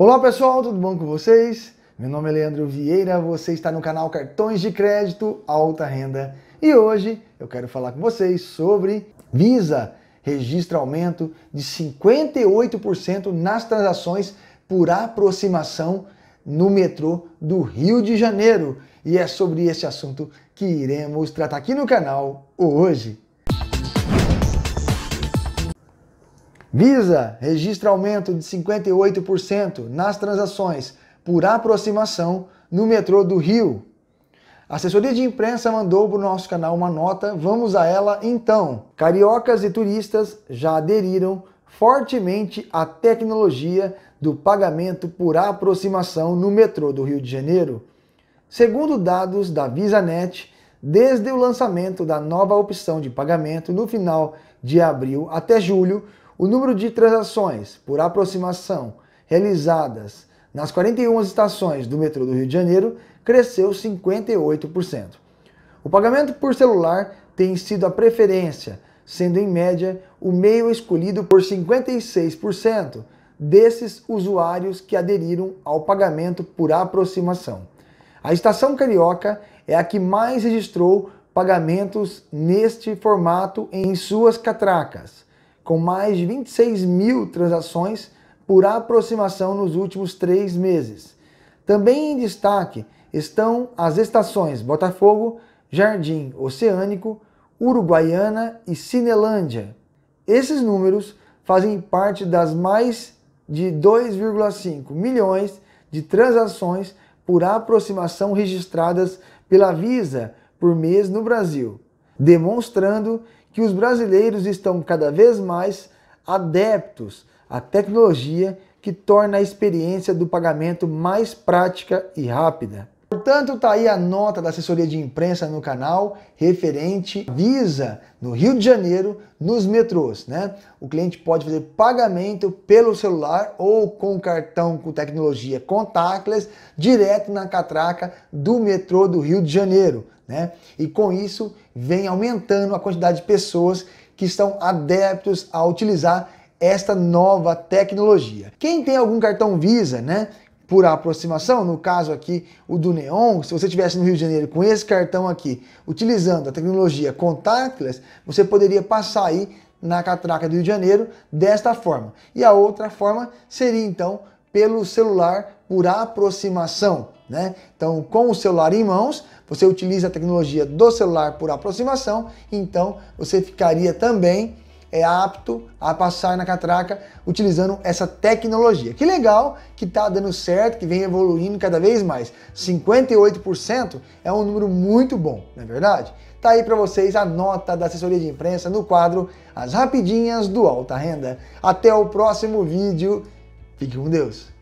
Olá pessoal, tudo bom com vocês? Meu nome é Leandro Vieira, você está no canal Cartões de Crédito Alta Renda e hoje eu quero falar com vocês sobre Visa registra aumento de 58% nas transações por aproximação no metrô do Rio de Janeiro. E é sobre esse assunto que iremos tratar aqui no canal hoje. Visa registra aumento de 58% nas transações por aproximação no metrô do Rio. A assessoria de imprensa mandou para o nosso canal uma nota, vamos a ela então. Cariocas e turistas já aderiram fortemente à tecnologia do pagamento por aproximação no metrô do Rio de Janeiro. Segundo dados da VisaNet, desde o lançamento da nova opção de pagamento no final de abril até julho, o número de transações por aproximação realizadas nas 41 estações do metrô do Rio de Janeiro cresceu 58%. O pagamento por celular tem sido a preferência, sendo em média o meio escolhido por 56% desses usuários que aderiram ao pagamento por aproximação. A estação carioca é a que mais registrou pagamentos neste formato em suas catracas com mais de 26 mil transações por aproximação nos últimos três meses. Também em destaque estão as estações Botafogo, Jardim Oceânico, Uruguaiana e Cinelândia. Esses números fazem parte das mais de 2,5 milhões de transações por aproximação registradas pela Visa por mês no Brasil, demonstrando que os brasileiros estão cada vez mais adeptos à tecnologia que torna a experiência do pagamento mais prática e rápida. Portanto, tá aí a nota da assessoria de imprensa no canal referente Visa no Rio de Janeiro nos metrôs, né? O cliente pode fazer pagamento pelo celular ou com cartão com tecnologia contactless direto na catraca do metrô do Rio de Janeiro, né? E com isso vem aumentando a quantidade de pessoas que estão adeptos a utilizar esta nova tecnologia. Quem tem algum cartão Visa, né, por aproximação, no caso aqui o do Neon, se você estivesse no Rio de Janeiro com esse cartão aqui, utilizando a tecnologia contactless, você poderia passar aí na catraca do Rio de Janeiro desta forma. E a outra forma seria então pelo celular por aproximação, né? Então, com o celular em mãos, você utiliza a tecnologia do celular por aproximação, então você ficaria também é apto a passar na catraca utilizando essa tecnologia. Que legal que está dando certo, que vem evoluindo cada vez mais. 58% é um número muito bom, não é verdade? Tá aí para vocês a nota da assessoria de imprensa no quadro As Rapidinhas do Alta Renda. Até o próximo vídeo. Fique com Deus.